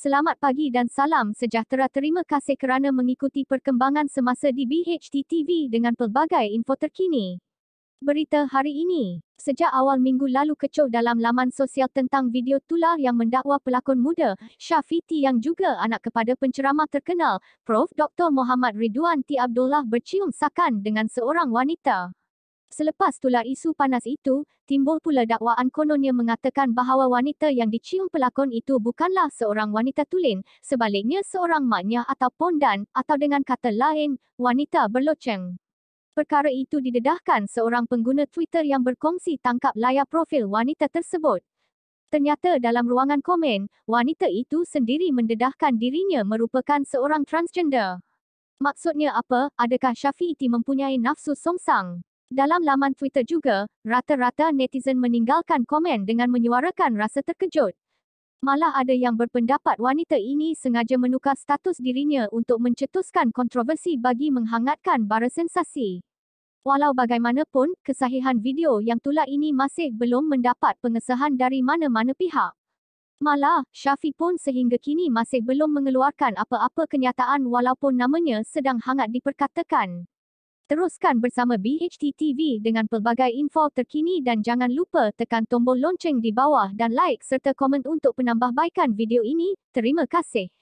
Selamat pagi dan salam sejahtera. Terima kasih kerana mengikuti perkembangan semasa di BHT TV dengan pelbagai info terkini. Berita hari ini, sejak awal minggu lalu kecoh dalam laman sosial tentang video tular yang mendakwa pelakon muda Syafiti yang juga anak kepada penceramah terkenal Prof Dr Muhammad Ridwan T Abdullah bercium sakan dengan seorang wanita. Selepas tular isu panas itu, timbul pula dakwaan kononnya mengatakan bahawa wanita yang dicium pelakon itu bukanlah seorang wanita tulen, sebaliknya seorang maknya atau pondan, atau dengan kata lain, wanita berloceng. Perkara itu didedahkan seorang pengguna Twitter yang berkongsi tangkap layar profil wanita tersebut. Ternyata dalam ruangan komen, wanita itu sendiri mendedahkan dirinya merupakan seorang transgender. Maksudnya apa, adakah Syafiq mempunyai nafsu songsang? Dalam laman Twitter juga, rata-rata netizen meninggalkan komen dengan menyuarakan rasa terkejut. Malah ada yang berpendapat wanita ini sengaja menukar status dirinya untuk mencetuskan kontroversi bagi menghangatkan bara sensasi. Walau bagaimanapun, kesahihan video yang tular ini masih belum mendapat pengesahan dari mana-mana pihak. Malah, Syafi pun sehingga kini masih belum mengeluarkan apa-apa kenyataan walaupun namanya sedang hangat diperkatakan. Teruskan bersama BHT TV dengan pelbagai info terkini dan jangan lupa tekan tombol lonceng di bawah dan like serta komen untuk penambahbaikan video ini. Terima kasih.